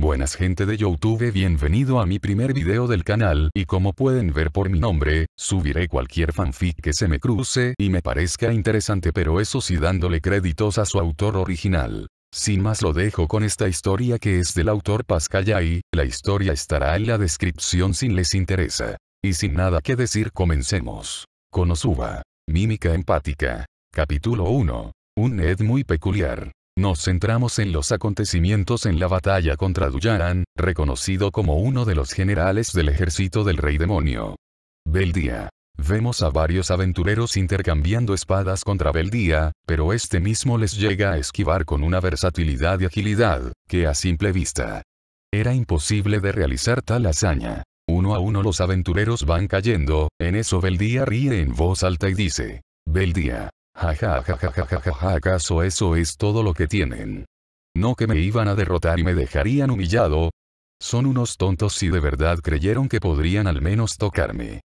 Buenas gente de Youtube bienvenido a mi primer video del canal y como pueden ver por mi nombre, subiré cualquier fanfic que se me cruce y me parezca interesante pero eso sí dándole créditos a su autor original. Sin más lo dejo con esta historia que es del autor Pascal Yay, la historia estará en la descripción si les interesa. Y sin nada que decir comencemos. Konosuba. Mímica empática. Capítulo 1. Un Ed muy peculiar. Nos centramos en los acontecimientos en la batalla contra Duyaran, reconocido como uno de los generales del ejército del rey demonio. Beldía. Vemos a varios aventureros intercambiando espadas contra Beldía, pero este mismo les llega a esquivar con una versatilidad y agilidad, que a simple vista. Era imposible de realizar tal hazaña. Uno a uno los aventureros van cayendo, en eso Beldía ríe en voz alta y dice, Beldía, Jajajajajaja, ¿acaso eso es todo lo que tienen? No que me iban a derrotar y me dejarían humillado. Son unos tontos si de verdad creyeron que podrían al menos tocarme.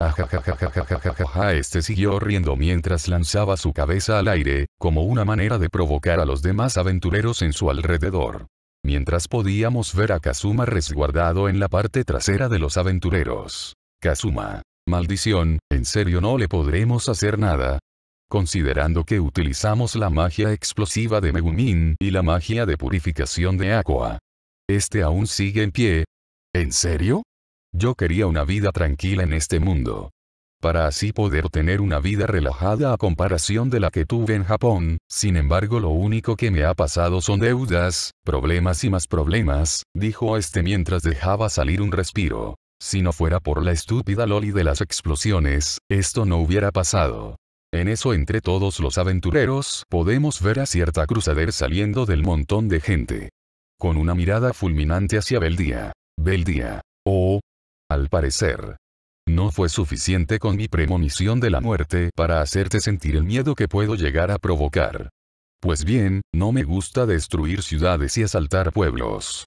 jajajajajajaja este siguió riendo mientras lanzaba su cabeza al aire, como una manera de provocar a los demás aventureros en su alrededor. Mientras podíamos ver a Kazuma resguardado en la parte trasera de los aventureros. Kazuma. Maldición, en serio no le podremos hacer nada, considerando que utilizamos la magia explosiva de Megumin y la magia de purificación de Aqua. ¿Este aún sigue en pie? ¿En serio? Yo quería una vida tranquila en este mundo. Para así poder tener una vida relajada a comparación de la que tuve en Japón, sin embargo lo único que me ha pasado son deudas, problemas y más problemas, dijo este mientras dejaba salir un respiro. Si no fuera por la estúpida Loli de las explosiones, esto no hubiera pasado. En eso entre todos los aventureros podemos ver a cierta cruzadera saliendo del montón de gente. Con una mirada fulminante hacia Beldía. Beldía. Oh. Al parecer. No fue suficiente con mi premonición de la muerte para hacerte sentir el miedo que puedo llegar a provocar. Pues bien, no me gusta destruir ciudades y asaltar pueblos.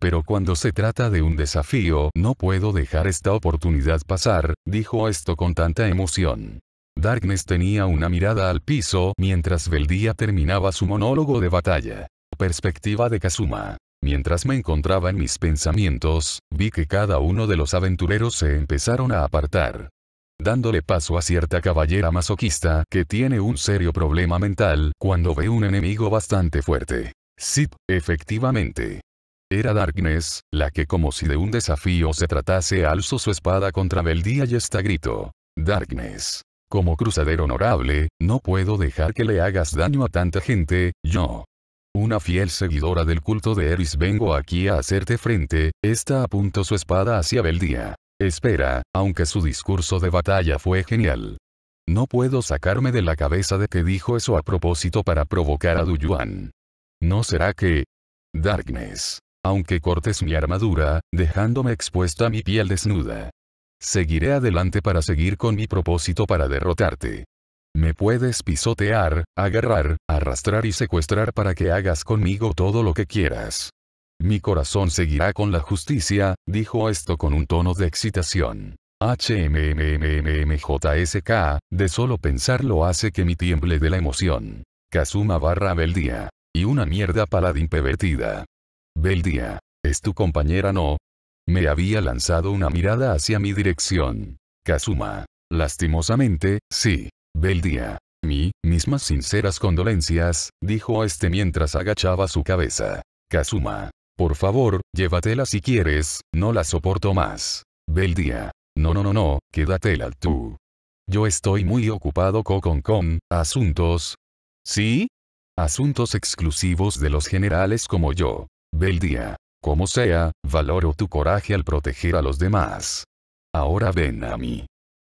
Pero cuando se trata de un desafío, no puedo dejar esta oportunidad pasar, dijo esto con tanta emoción. Darkness tenía una mirada al piso mientras Veldía terminaba su monólogo de batalla. Perspectiva de Kazuma. Mientras me encontraba en mis pensamientos, vi que cada uno de los aventureros se empezaron a apartar. Dándole paso a cierta caballera masoquista que tiene un serio problema mental cuando ve un enemigo bastante fuerte. Sí, efectivamente. Era Darkness, la que como si de un desafío se tratase alzó su espada contra Beldía y está grito. Darkness. Como cruzadero honorable, no puedo dejar que le hagas daño a tanta gente, yo. Una fiel seguidora del culto de Eris vengo aquí a hacerte frente, esta apuntó su espada hacia Beldía. Espera, aunque su discurso de batalla fue genial. No puedo sacarme de la cabeza de que dijo eso a propósito para provocar a Duyuan. ¿No será que... Darkness. Aunque cortes mi armadura, dejándome expuesta mi piel desnuda, Seguiré adelante para seguir con mi propósito para derrotarte. Me puedes pisotear, agarrar, arrastrar y secuestrar para que hagas conmigo todo lo que quieras. Mi corazón seguirá con la justicia, dijo esto con un tono de excitación. HMMMMJSK, de solo pensarlo hace que mi tiemble de la emoción. Kazuma barra Beldía. Y una mierda paladín pervertida. Beldía. Es tu compañera no, me había lanzado una mirada hacia mi dirección. Kazuma. Lastimosamente, sí. Beldia, Mi, mis sinceras condolencias, dijo este mientras agachaba su cabeza. Kazuma. Por favor, llévatela si quieres, no la soporto más. Beldia, No no no no, quédatela tú. Yo estoy muy ocupado con con con, asuntos. ¿Sí? Asuntos exclusivos de los generales como yo. Beldia. Como sea, valoro tu coraje al proteger a los demás. Ahora ven a mí.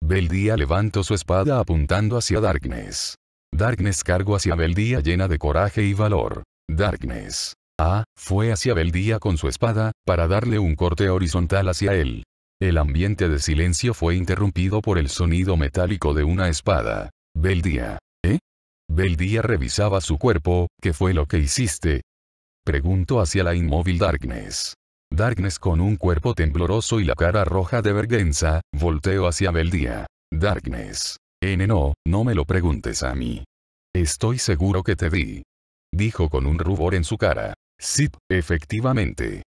Beldía levantó su espada apuntando hacia Darkness. Darkness cargó hacia Beldía llena de coraje y valor. Darkness. Ah, fue hacia Beldía con su espada, para darle un corte horizontal hacia él. El ambiente de silencio fue interrumpido por el sonido metálico de una espada. Beldía. ¿Eh? Beldía revisaba su cuerpo, ¿qué fue lo que hiciste? Pregunto hacia la inmóvil Darkness. Darkness con un cuerpo tembloroso y la cara roja de vergüenza, volteó hacia Beldía. Darkness. N no, no me lo preguntes a mí. Estoy seguro que te di. Dijo con un rubor en su cara. Sí, efectivamente.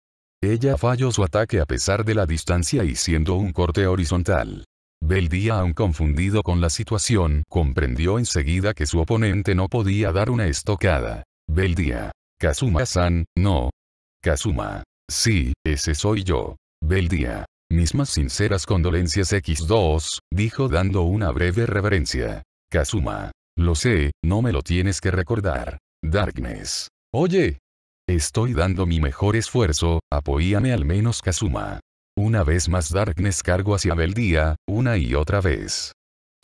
Ella falló su ataque a pesar de la distancia y siendo un corte horizontal. Beldía aún confundido con la situación, comprendió enseguida que su oponente no podía dar una estocada. Beldía. Kazuma-san, no. Kazuma. Sí, ese soy yo. Beldia, Mis más sinceras condolencias X2, dijo dando una breve reverencia. Kazuma. Lo sé, no me lo tienes que recordar. Darkness. Oye. Estoy dando mi mejor esfuerzo, apóyame al menos Kazuma. Una vez más Darkness cargo hacia Beldía, una y otra vez.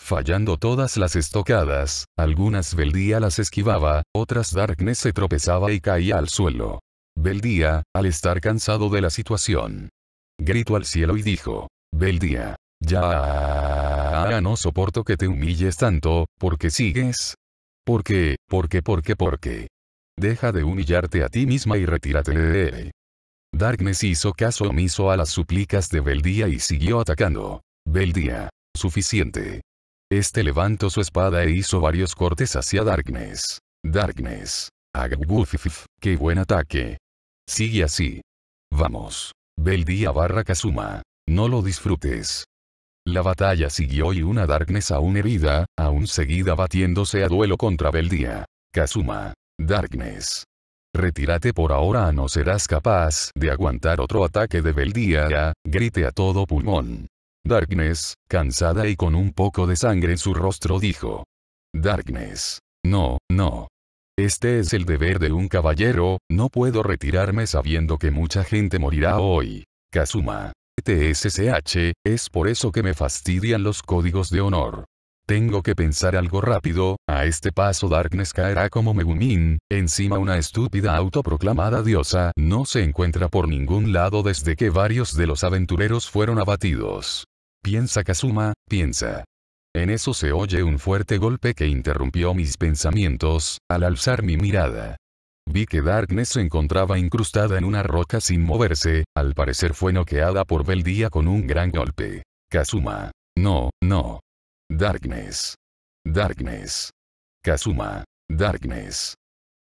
Fallando todas las estocadas, algunas Beldía las esquivaba, otras Darkness se tropezaba y caía al suelo. Beldía, al estar cansado de la situación, gritó al cielo y dijo, Beldía, ya no soporto que te humilles tanto, ¿por qué sigues. ¿Por por qué, por qué, por qué? Deja de humillarte a ti misma y retírate de él". Darkness hizo caso omiso a las súplicas de Beldía y siguió atacando. Beldía. Suficiente. Este levantó su espada e hizo varios cortes hacia Darkness. Darkness. Agwufif, qué buen ataque. Sigue así. Vamos. Beldía barra Kazuma. No lo disfrutes. La batalla siguió y una Darkness aún herida, aún seguida batiéndose a duelo contra Beldia. Kazuma. Darkness. Retírate por ahora no serás capaz de aguantar otro ataque de Beldía, grite a todo pulmón. Darkness, cansada y con un poco de sangre en su rostro dijo. Darkness. No, no. Este es el deber de un caballero, no puedo retirarme sabiendo que mucha gente morirá hoy. Kazuma. TSCH, es por eso que me fastidian los códigos de honor. Tengo que pensar algo rápido, a este paso Darkness caerá como Megumin, encima una estúpida autoproclamada diosa no se encuentra por ningún lado desde que varios de los aventureros fueron abatidos. Piensa Kazuma, piensa. En eso se oye un fuerte golpe que interrumpió mis pensamientos, al alzar mi mirada. Vi que Darkness se encontraba incrustada en una roca sin moverse, al parecer fue noqueada por Beldía con un gran golpe. Kazuma. No, no. Darkness. Darkness. Kazuma. Darkness.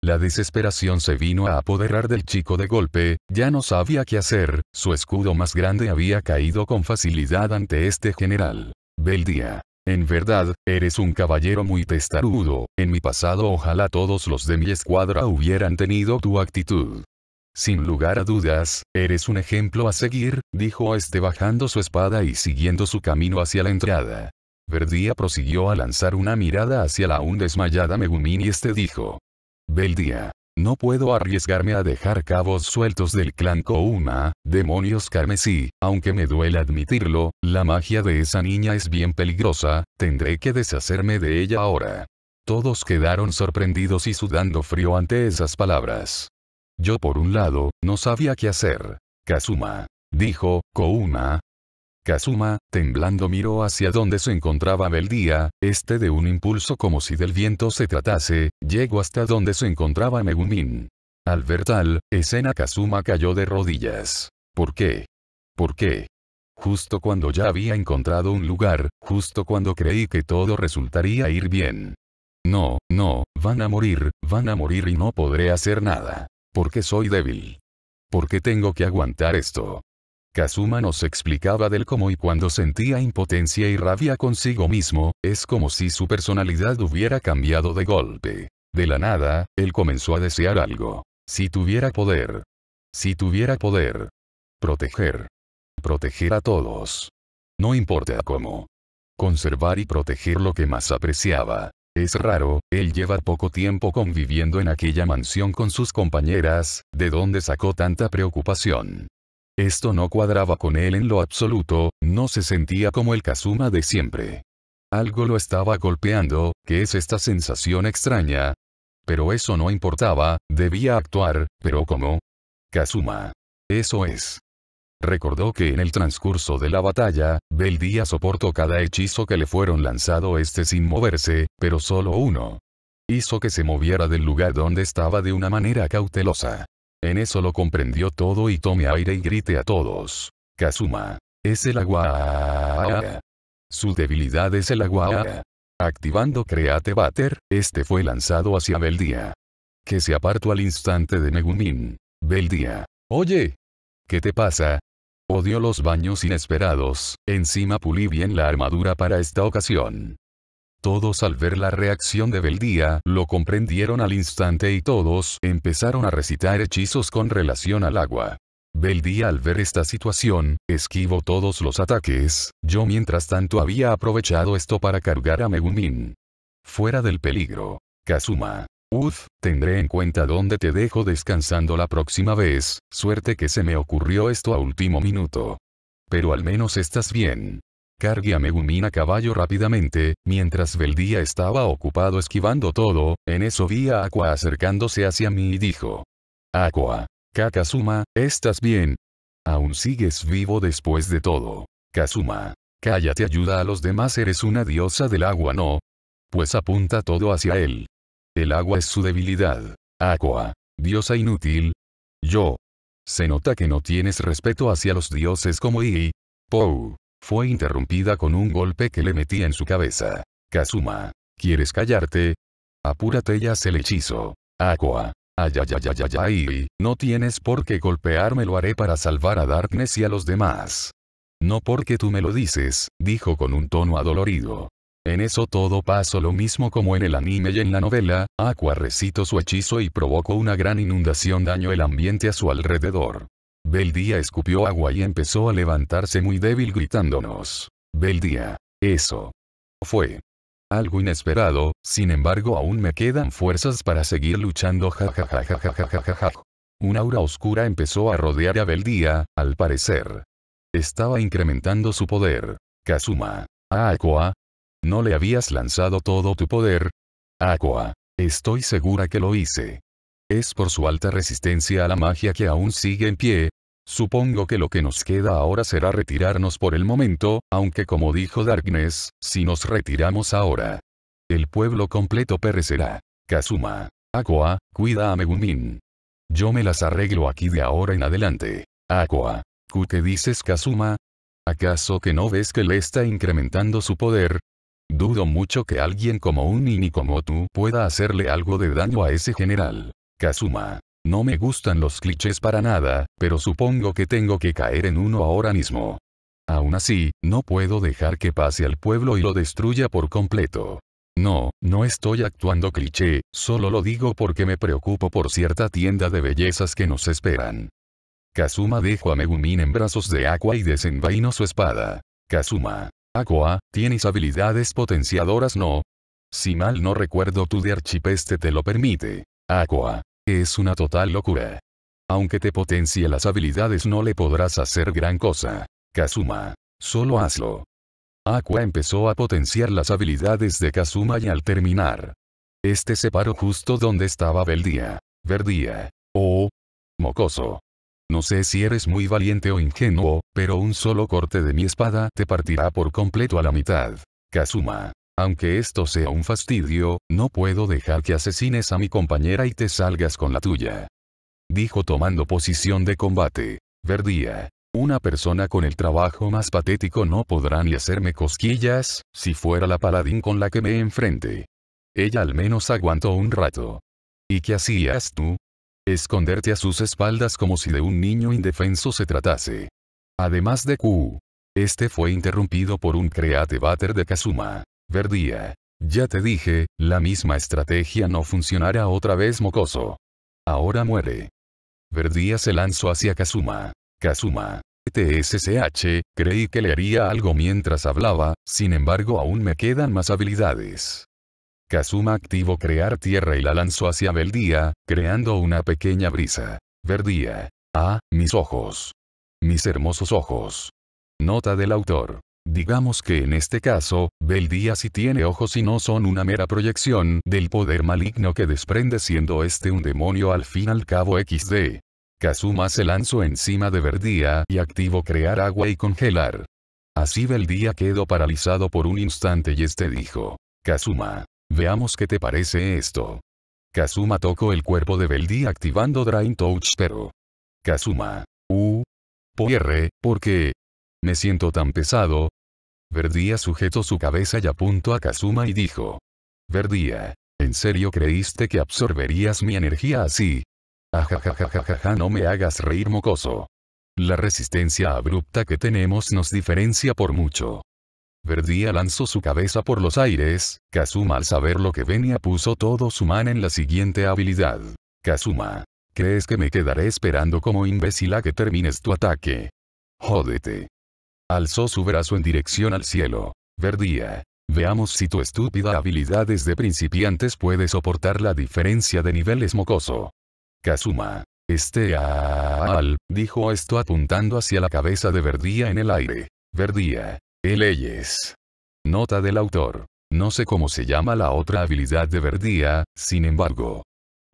La desesperación se vino a apoderar del chico de golpe, ya no sabía qué hacer, su escudo más grande había caído con facilidad ante este general. Beldía. En verdad, eres un caballero muy testarudo, en mi pasado ojalá todos los de mi escuadra hubieran tenido tu actitud. Sin lugar a dudas, eres un ejemplo a seguir, dijo este bajando su espada y siguiendo su camino hacia la entrada. Verdía prosiguió a lanzar una mirada hacia la aún desmayada Megumin y este dijo, del día. No puedo arriesgarme a dejar cabos sueltos del clan Kouma, demonios carmesí, aunque me duele admitirlo, la magia de esa niña es bien peligrosa, tendré que deshacerme de ella ahora. Todos quedaron sorprendidos y sudando frío ante esas palabras. Yo por un lado, no sabía qué hacer. Kazuma. Dijo, Kouma, Kazuma, temblando miró hacia donde se encontraba Beldía, este de un impulso como si del viento se tratase, llegó hasta donde se encontraba Megumin. Al ver tal, escena Kazuma cayó de rodillas. ¿Por qué? ¿Por qué? Justo cuando ya había encontrado un lugar, justo cuando creí que todo resultaría ir bien. No, no, van a morir, van a morir y no podré hacer nada. Porque soy débil. Porque tengo que aguantar esto. Kazuma nos explicaba del cómo y cuando sentía impotencia y rabia consigo mismo, es como si su personalidad hubiera cambiado de golpe. De la nada, él comenzó a desear algo. Si tuviera poder. Si tuviera poder. Proteger. Proteger a todos. No importa cómo. Conservar y proteger lo que más apreciaba. Es raro, él lleva poco tiempo conviviendo en aquella mansión con sus compañeras, de donde sacó tanta preocupación. Esto no cuadraba con él en lo absoluto, no se sentía como el Kazuma de siempre. Algo lo estaba golpeando, que es esta sensación extraña. Pero eso no importaba, debía actuar, pero cómo? Kazuma. Eso es. Recordó que en el transcurso de la batalla, Beldía soportó cada hechizo que le fueron lanzado este sin moverse, pero solo uno. Hizo que se moviera del lugar donde estaba de una manera cautelosa. En eso lo comprendió todo y tome aire y grite a todos. Kazuma. Es el agua. Su debilidad es el agua. Activando Create Batter, este fue lanzado hacia Beldía. Que se apartó al instante de Megumin. Beldía. Oye. ¿Qué te pasa? Odio los baños inesperados, encima pulí bien la armadura para esta ocasión. Todos al ver la reacción de Beldía lo comprendieron al instante y todos empezaron a recitar hechizos con relación al agua. Beldía al ver esta situación, esquivó todos los ataques, yo mientras tanto había aprovechado esto para cargar a Megumin. Fuera del peligro. Kazuma. Uf, tendré en cuenta dónde te dejo descansando la próxima vez, suerte que se me ocurrió esto a último minuto. Pero al menos estás bien. Cargue a Megumin a caballo rápidamente, mientras Beldía estaba ocupado esquivando todo, en eso vi a Aqua acercándose hacia mí y dijo. Aqua. Kakazuma, ¿estás bien? Aún sigues vivo después de todo. Kazuma. Cállate ayuda a los demás eres una diosa del agua no. Pues apunta todo hacia él. El agua es su debilidad. Aqua. Diosa inútil. Yo. Se nota que no tienes respeto hacia los dioses como I. Pou fue interrumpida con un golpe que le metí en su cabeza. Kazuma. ¿Quieres callarte? Apúrate y haz el hechizo. Aqua. Ay, ay, ay, ay, ay, no tienes por qué golpearme, lo haré para salvar a Darkness y a los demás. No porque tú me lo dices, dijo con un tono adolorido. En eso todo pasó lo mismo como en el anime y en la novela, Aqua recitó su hechizo y provocó una gran inundación daño el ambiente a su alrededor. Beldía escupió agua y empezó a levantarse muy débil gritándonos. Beldía. Eso. Fue. Algo inesperado, sin embargo aún me quedan fuerzas para seguir luchando jajajajajajajaja. Un aura oscura empezó a rodear a Beldía, al parecer. Estaba incrementando su poder. Kazuma. Aqua. ¿No le habías lanzado todo tu poder? Aqua. Estoy segura que lo hice. Es por su alta resistencia a la magia que aún sigue en pie, Supongo que lo que nos queda ahora será retirarnos por el momento, aunque como dijo Darkness, si nos retiramos ahora. El pueblo completo perecerá. Kazuma. Aqua, cuida a Megumin. Yo me las arreglo aquí de ahora en adelante. Aqua. qué dices Kazuma? ¿Acaso que no ves que le está incrementando su poder? Dudo mucho que alguien como un Nini como tú pueda hacerle algo de daño a ese general. Kazuma. No me gustan los clichés para nada, pero supongo que tengo que caer en uno ahora mismo. Aún así, no puedo dejar que pase al pueblo y lo destruya por completo. No, no estoy actuando cliché, solo lo digo porque me preocupo por cierta tienda de bellezas que nos esperan. Kazuma dejó a Megumin en brazos de Aqua y desenvainó su espada. Kazuma. Aqua, ¿tienes habilidades potenciadoras no? Si mal no recuerdo tu de archipeste te lo permite. Aqua es una total locura. Aunque te potencie las habilidades no le podrás hacer gran cosa. Kazuma. Solo hazlo. Aqua empezó a potenciar las habilidades de Kazuma y al terminar. Este se paró justo donde estaba Beldía. Verdía. Oh. Mocoso. No sé si eres muy valiente o ingenuo, pero un solo corte de mi espada te partirá por completo a la mitad. Kazuma. Aunque esto sea un fastidio, no puedo dejar que asesines a mi compañera y te salgas con la tuya. Dijo tomando posición de combate. Verdía. Una persona con el trabajo más patético no podrá ni hacerme cosquillas, si fuera la paladín con la que me enfrente. Ella al menos aguantó un rato. ¿Y qué hacías tú? Esconderte a sus espaldas como si de un niño indefenso se tratase. Además de Q. Este fue interrumpido por un create batter de Kazuma. Verdía. Ya te dije, la misma estrategia no funcionará otra vez mocoso. Ahora muere. Verdía se lanzó hacia Kazuma. Kazuma. TSSH, creí que le haría algo mientras hablaba, sin embargo aún me quedan más habilidades. Kazuma activó crear tierra y la lanzó hacia Verdía, creando una pequeña brisa. Verdía. Ah, mis ojos. Mis hermosos ojos. Nota del autor. Digamos que en este caso, Beldia sí tiene ojos y no son una mera proyección del poder maligno que desprende siendo este un demonio al fin al cabo XD. Kazuma se lanzó encima de Verdía y activó crear agua y congelar. Así Beldia quedó paralizado por un instante y este dijo. Kazuma. Veamos qué te parece esto. Kazuma tocó el cuerpo de Beldia activando Drain Touch pero... Kazuma. U. ¿por porque, me siento tan pesado. Verdía sujetó su cabeza y apuntó a Kazuma y dijo. Verdía, ¿en serio creíste que absorberías mi energía así? Ajajajajaja no me hagas reír mocoso. La resistencia abrupta que tenemos nos diferencia por mucho. Verdía lanzó su cabeza por los aires, Kazuma al saber lo que venía puso todo su mano en la siguiente habilidad. Kazuma. ¿Crees que me quedaré esperando como imbécil a que termines tu ataque? Jódete. Alzó su brazo en dirección al cielo. Verdía. Veamos si tu estúpida habilidad de principiantes puede soportar la diferencia de niveles mocoso. Kazuma. Este al, dijo esto apuntando hacia la cabeza de Verdía en el aire. Verdía. Leyes. Nota del autor. No sé cómo se llama la otra habilidad de Verdía, sin embargo.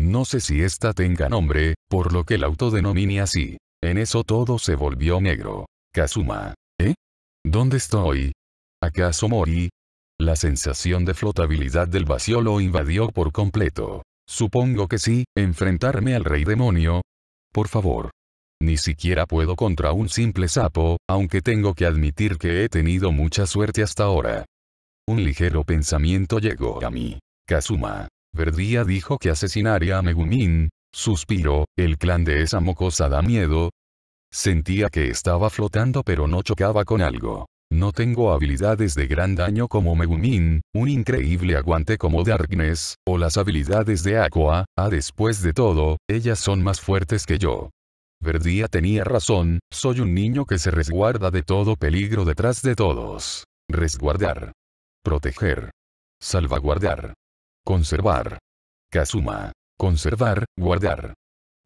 No sé si esta tenga nombre, por lo que el autodenomine así. En eso todo se volvió negro. Kazuma. ¿Dónde estoy? ¿Acaso morí? La sensación de flotabilidad del vacío lo invadió por completo. Supongo que sí, enfrentarme al rey demonio. Por favor. Ni siquiera puedo contra un simple sapo, aunque tengo que admitir que he tenido mucha suerte hasta ahora. Un ligero pensamiento llegó a mí. Kazuma. Verdía dijo que asesinaría a Megumin. Suspiro, el clan de esa mocosa da miedo, Sentía que estaba flotando pero no chocaba con algo. No tengo habilidades de gran daño como Megumin, un increíble aguante como Darkness, o las habilidades de Aqua, ah después de todo, ellas son más fuertes que yo. Verdía tenía razón, soy un niño que se resguarda de todo peligro detrás de todos. Resguardar. Proteger. Salvaguardar. Conservar. Kazuma. Conservar, guardar.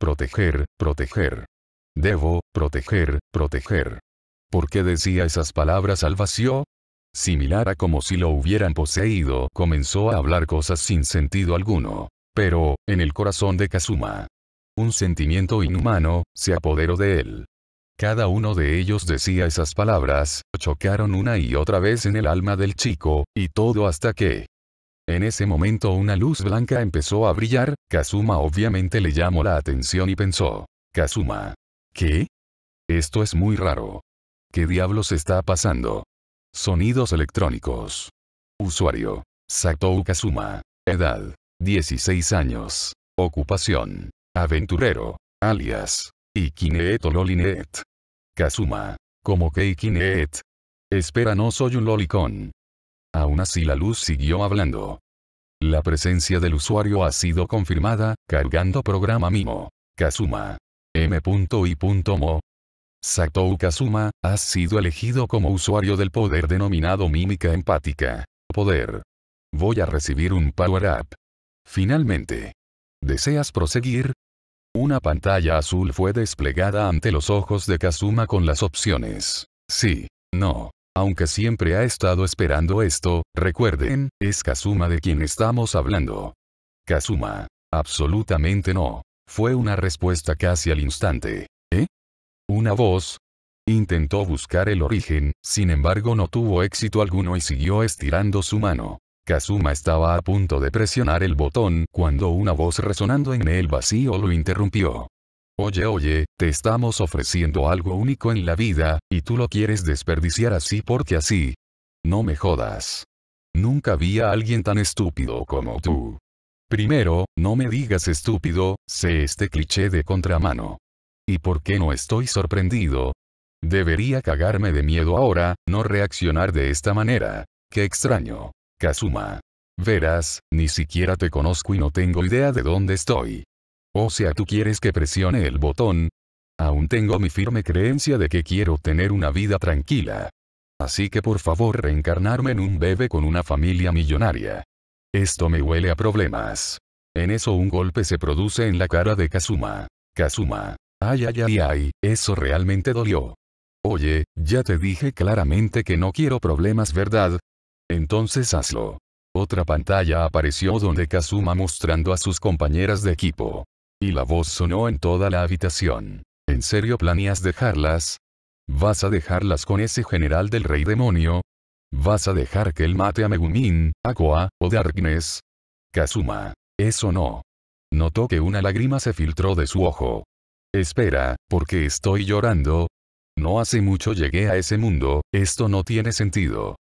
Proteger, proteger. Debo, proteger, proteger. ¿Por qué decía esas palabras al vacío? Similar a como si lo hubieran poseído, comenzó a hablar cosas sin sentido alguno. Pero, en el corazón de Kazuma. Un sentimiento inhumano, se apoderó de él. Cada uno de ellos decía esas palabras, chocaron una y otra vez en el alma del chico, y todo hasta que... En ese momento una luz blanca empezó a brillar, Kazuma obviamente le llamó la atención y pensó, Kazuma, ¿Qué? Esto es muy raro. ¿Qué diablos está pasando? Sonidos electrónicos. Usuario. Satou Kazuma. Edad. 16 años. Ocupación. Aventurero. Alias. Ikineet o lolinet Kazuma. ¿Cómo que Ikineet. Espera no soy un lolicón. Aún así la luz siguió hablando. La presencia del usuario ha sido confirmada, cargando programa Mimo. Kazuma. M.I.Mo. Sato Kazuma, has sido elegido como usuario del poder denominado mímica empática. Poder. Voy a recibir un power-up. Finalmente. ¿Deseas proseguir? Una pantalla azul fue desplegada ante los ojos de Kazuma con las opciones. Sí. No. Aunque siempre ha estado esperando esto, recuerden, es Kazuma de quien estamos hablando. Kazuma. Absolutamente no. Fue una respuesta casi al instante. ¿Eh? Una voz. Intentó buscar el origen, sin embargo no tuvo éxito alguno y siguió estirando su mano. Kazuma estaba a punto de presionar el botón cuando una voz resonando en el vacío lo interrumpió. Oye, oye, te estamos ofreciendo algo único en la vida, y tú lo quieres desperdiciar así porque así. No me jodas. Nunca vi a alguien tan estúpido como tú. Primero, no me digas estúpido, sé este cliché de contramano. ¿Y por qué no estoy sorprendido? Debería cagarme de miedo ahora, no reaccionar de esta manera. Qué extraño. Kazuma. Verás, ni siquiera te conozco y no tengo idea de dónde estoy. O sea, tú quieres que presione el botón. Aún tengo mi firme creencia de que quiero tener una vida tranquila. Así que por favor reencarnarme en un bebé con una familia millonaria. Esto me huele a problemas. En eso un golpe se produce en la cara de Kazuma. Kazuma. Ay ay ay ay, eso realmente dolió. Oye, ya te dije claramente que no quiero problemas ¿verdad? Entonces hazlo. Otra pantalla apareció donde Kazuma mostrando a sus compañeras de equipo. Y la voz sonó en toda la habitación. ¿En serio planeas dejarlas? ¿Vas a dejarlas con ese general del rey demonio? ¿Vas a dejar que él mate a Megumin, Aqua, o Darkness? Kazuma. Eso no. Notó que una lágrima se filtró de su ojo. Espera, ¿por qué estoy llorando? No hace mucho llegué a ese mundo, esto no tiene sentido.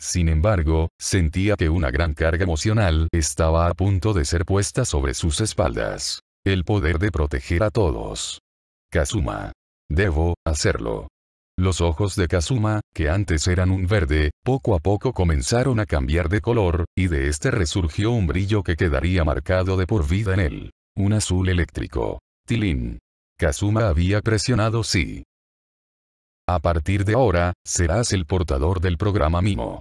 Sin embargo, sentía que una gran carga emocional estaba a punto de ser puesta sobre sus espaldas. El poder de proteger a todos. Kazuma. Debo, hacerlo. Los ojos de Kazuma, que antes eran un verde, poco a poco comenzaron a cambiar de color, y de este resurgió un brillo que quedaría marcado de por vida en él. Un azul eléctrico. Tilín. Kazuma había presionado sí. A partir de ahora, serás el portador del programa Mimo.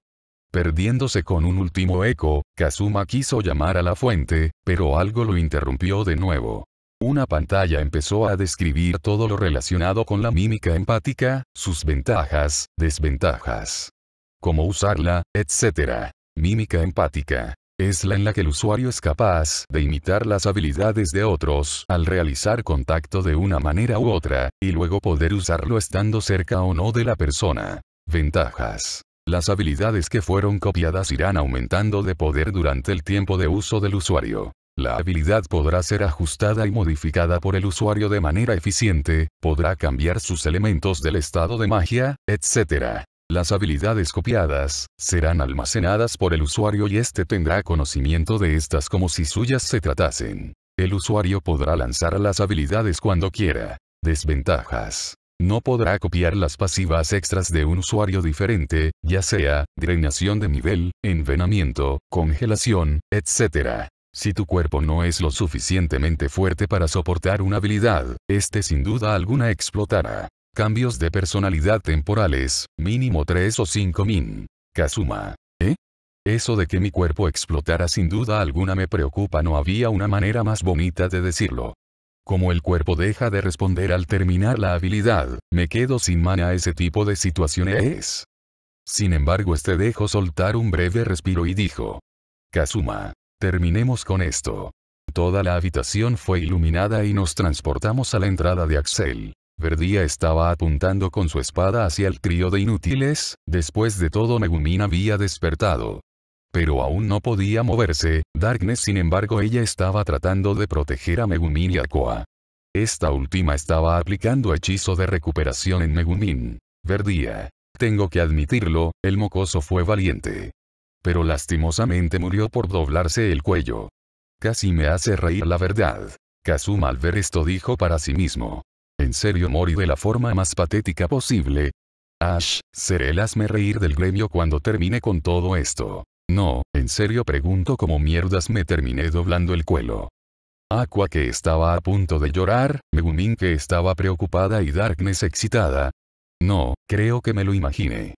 Perdiéndose con un último eco, Kazuma quiso llamar a la fuente, pero algo lo interrumpió de nuevo. Una pantalla empezó a describir todo lo relacionado con la mímica empática, sus ventajas, desventajas, cómo usarla, etc. Mímica empática. Es la en la que el usuario es capaz de imitar las habilidades de otros al realizar contacto de una manera u otra, y luego poder usarlo estando cerca o no de la persona. Ventajas. Las habilidades que fueron copiadas irán aumentando de poder durante el tiempo de uso del usuario. La habilidad podrá ser ajustada y modificada por el usuario de manera eficiente, podrá cambiar sus elementos del estado de magia, etc. Las habilidades copiadas serán almacenadas por el usuario y éste tendrá conocimiento de estas como si suyas se tratasen. El usuario podrá lanzar las habilidades cuando quiera. Desventajas. No podrá copiar las pasivas extras de un usuario diferente, ya sea, drenación de nivel, envenenamiento, congelación, etc. Si tu cuerpo no es lo suficientemente fuerte para soportar una habilidad, este sin duda alguna explotará. Cambios de personalidad temporales, mínimo 3 o 5 min. Kazuma. ¿Eh? Eso de que mi cuerpo explotara sin duda alguna me preocupa no había una manera más bonita de decirlo. Como el cuerpo deja de responder al terminar la habilidad, me quedo sin mana ese tipo de situaciones. Sin embargo este dejó soltar un breve respiro y dijo. Kazuma. Terminemos con esto. Toda la habitación fue iluminada y nos transportamos a la entrada de Axel. Verdía estaba apuntando con su espada hacia el trío de inútiles, después de todo Megumin había despertado. Pero aún no podía moverse, Darkness sin embargo ella estaba tratando de proteger a Megumin y a Koa. Esta última estaba aplicando hechizo de recuperación en Megumin. Verdía. Tengo que admitirlo, el mocoso fue valiente pero lastimosamente murió por doblarse el cuello. Casi me hace reír la verdad. Kazuma al ver esto dijo para sí mismo. En serio morí de la forma más patética posible. Ash, seré el hazme reír del gremio cuando termine con todo esto. No, en serio pregunto cómo mierdas me terminé doblando el cuello. Aqua que estaba a punto de llorar, Megumin que estaba preocupada y Darkness excitada. No, creo que me lo imaginé.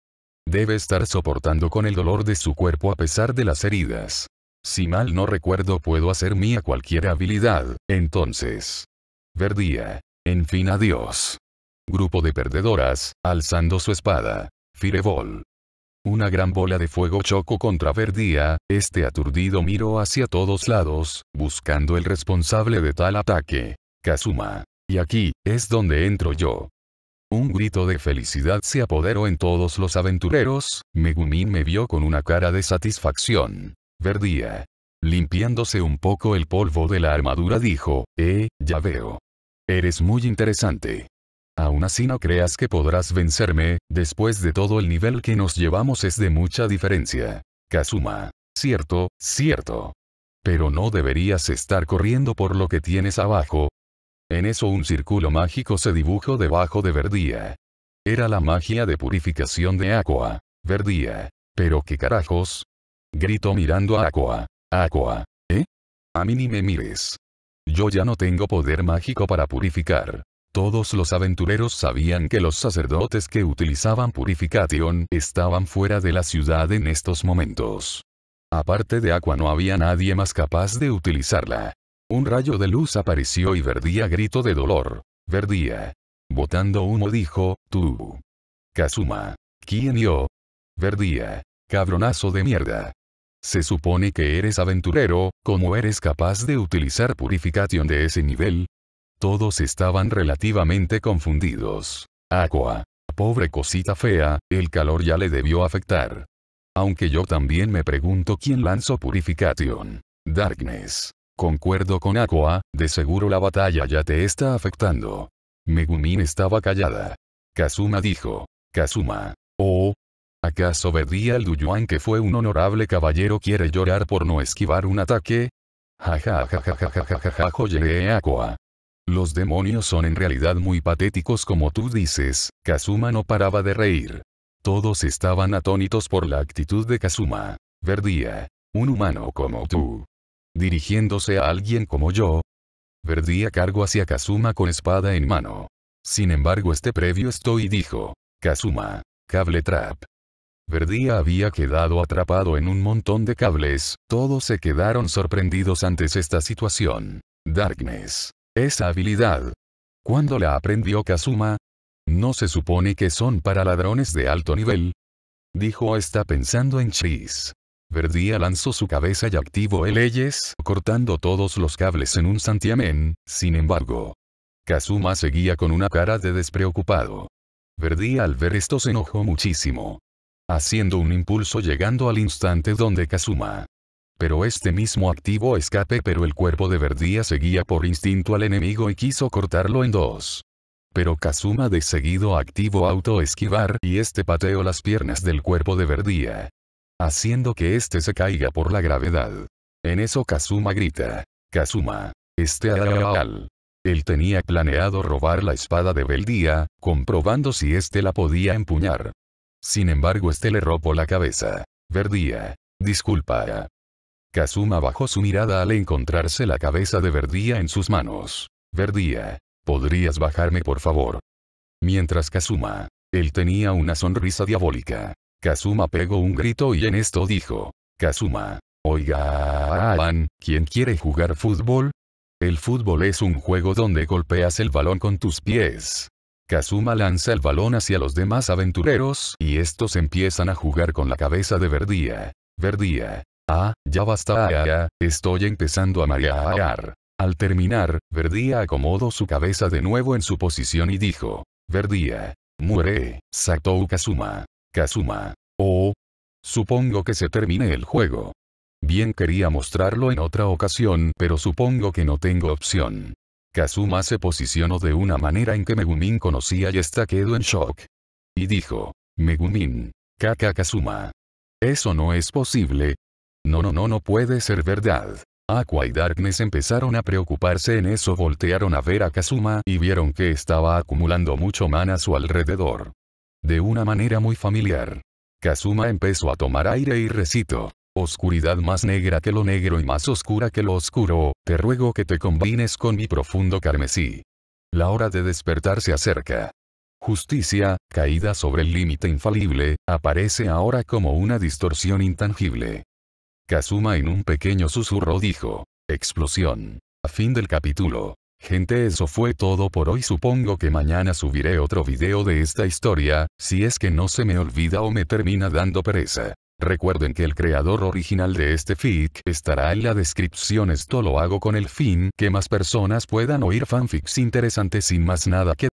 Debe estar soportando con el dolor de su cuerpo a pesar de las heridas. Si mal no recuerdo puedo hacer mía cualquier habilidad, entonces. Verdía. En fin adiós. Grupo de perdedoras, alzando su espada. Fireball. Una gran bola de fuego chocó contra Verdía, este aturdido miró hacia todos lados, buscando el responsable de tal ataque. Kazuma. Y aquí, es donde entro yo. Un grito de felicidad se apoderó en todos los aventureros, Megumin me vio con una cara de satisfacción. Verdía. Limpiándose un poco el polvo de la armadura dijo, eh, ya veo. Eres muy interesante. Aún así no creas que podrás vencerme, después de todo el nivel que nos llevamos es de mucha diferencia. Kazuma. Cierto, cierto. Pero no deberías estar corriendo por lo que tienes abajo, en eso un círculo mágico se dibujó debajo de Verdía. Era la magia de purificación de Aqua. Verdía. Pero qué carajos. Gritó mirando a Aqua. Aqua. ¿Eh? A mí ni me mires. Yo ya no tengo poder mágico para purificar. Todos los aventureros sabían que los sacerdotes que utilizaban purificación estaban fuera de la ciudad en estos momentos. Aparte de Aqua no había nadie más capaz de utilizarla. Un rayo de luz apareció y Verdía gritó de dolor. Verdía. Botando humo dijo, tú. Kazuma. ¿Quién yo? Verdía. Cabronazo de mierda. Se supone que eres aventurero, ¿cómo eres capaz de utilizar purificación de ese nivel? Todos estaban relativamente confundidos. Aqua. Pobre cosita fea, el calor ya le debió afectar. Aunque yo también me pregunto quién lanzó Purification. Darkness. Concuerdo con Aqua, de seguro la batalla ya te está afectando. Megumin estaba callada. Kazuma dijo. Kazuma. Oh. ¿Acaso Verdía el Duyuan que fue un honorable caballero quiere llorar por no esquivar un ataque? Ja ja Aqua. Los demonios son en realidad muy patéticos como tú dices, Kazuma no paraba de reír. Todos estaban atónitos por la actitud de Kazuma. Verdía. Un humano como tú, dirigiéndose a alguien como yo. verdía cargo hacia Kazuma con espada en mano. Sin embargo este previo estoy dijo. Kazuma. Cable trap. Verdía había quedado atrapado en un montón de cables, todos se quedaron sorprendidos ante esta situación. Darkness. Esa habilidad. ¿Cuándo la aprendió Kazuma? ¿No se supone que son para ladrones de alto nivel? Dijo está pensando en cheese. Verdía lanzó su cabeza y activó el Eyes, cortando todos los cables en un santiamén, sin embargo. Kazuma seguía con una cara de despreocupado. Verdía al ver esto se enojó muchísimo. Haciendo un impulso llegando al instante donde Kazuma. Pero este mismo activo escape pero el cuerpo de Verdía seguía por instinto al enemigo y quiso cortarlo en dos. Pero Kazuma de seguido activo auto esquivar y este pateó las piernas del cuerpo de Verdía haciendo que este se caiga por la gravedad. En eso Kazuma grita. Kazuma. Este al. Él tenía planeado robar la espada de Beldía, comprobando si éste la podía empuñar. Sin embargo este le ropo la cabeza. Verdía. Disculpa. Kazuma bajó su mirada al encontrarse la cabeza de Verdía en sus manos. Verdía. ¿Podrías bajarme por favor? Mientras Kazuma. Él tenía una sonrisa diabólica. Kazuma pegó un grito y en esto dijo. Kazuma. oiga, ¿quién quiere jugar fútbol? El fútbol es un juego donde golpeas el balón con tus pies. Kazuma lanza el balón hacia los demás aventureros y estos empiezan a jugar con la cabeza de Verdía. Verdía. Ah, ya basta, estoy empezando a marear. Al terminar, Verdía acomodó su cabeza de nuevo en su posición y dijo. Verdía. Muere, Satou Kazuma. Kazuma. Oh. Supongo que se termine el juego. Bien quería mostrarlo en otra ocasión pero supongo que no tengo opción. Kazuma se posicionó de una manera en que Megumin conocía y está quedó en shock. Y dijo. Megumin. Kaka Kazuma. Eso no es posible. No no no no puede ser verdad. Aqua y Darkness empezaron a preocuparse en eso voltearon a ver a Kazuma y vieron que estaba acumulando mucho mana a su alrededor de una manera muy familiar. Kazuma empezó a tomar aire y recito: Oscuridad más negra que lo negro y más oscura que lo oscuro, te ruego que te combines con mi profundo carmesí. La hora de despertar se acerca. Justicia, caída sobre el límite infalible, aparece ahora como una distorsión intangible. Kazuma en un pequeño susurro dijo. Explosión. A fin del capítulo. Gente eso fue todo por hoy supongo que mañana subiré otro video de esta historia, si es que no se me olvida o me termina dando pereza. Recuerden que el creador original de este fic estará en la descripción esto lo hago con el fin que más personas puedan oír fanfics interesantes sin más nada que